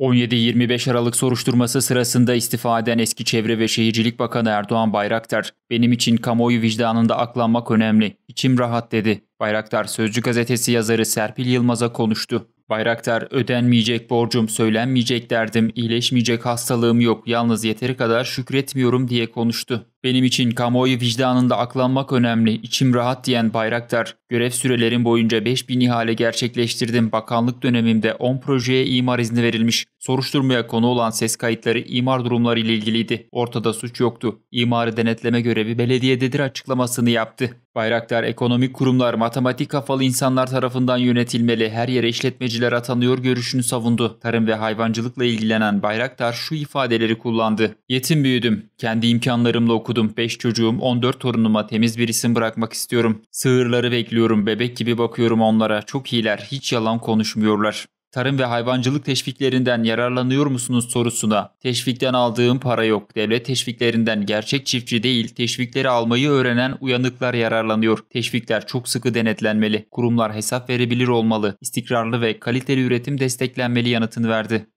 17-25 Aralık soruşturması sırasında istifa eden eski Çevre ve Şehircilik Bakanı Erdoğan Bayraktar, "Benim için kamuoyu vicdanında aklanmak önemli. içim rahat." dedi. Bayraktar Sözcü gazetesi yazarı Serpil Yılmaz'a konuştu. Bayraktar ödenmeyecek borcum, söylenmeyecek derdim, iyileşmeyecek hastalığım yok, yalnız yeteri kadar şükretmiyorum diye konuştu. Benim için kamuoyu vicdanında aklanmak önemli, içim rahat diyen Bayraktar, görev sürelerim boyunca 5000 ihale gerçekleştirdim. Bakanlık dönemimde 10 projeye imar izni verilmiş. Soruşturmaya konu olan ses kayıtları imar durumları ile ilgiliydi. Ortada suç yoktu. İmarı denetleme görevi belediyededir açıklamasını yaptı. Bayraktar ekonomik kurumlar matematik kafalı insanlar tarafından yönetilmeli, her yere işletmeciler atanıyor görüşünü savundu. Tarım ve hayvancılıkla ilgilenen Bayraktar şu ifadeleri kullandı. Yetim büyüdüm, kendi imkanlarımla okudum okudum, 5 çocuğum, 14 torunuma temiz bir isim bırakmak istiyorum. Sığırları bekliyorum, bebek gibi bakıyorum onlara. Çok iyiler, hiç yalan konuşmuyorlar. Tarım ve hayvancılık teşviklerinden yararlanıyor musunuz sorusuna teşvikten aldığım para yok. Devlet teşviklerinden gerçek çiftçi değil, teşvikleri almayı öğrenen uyanıklar yararlanıyor. Teşvikler çok sıkı denetlenmeli. Kurumlar hesap verebilir olmalı. İstikrarlı ve kaliteli üretim desteklenmeli yanıtını verdi.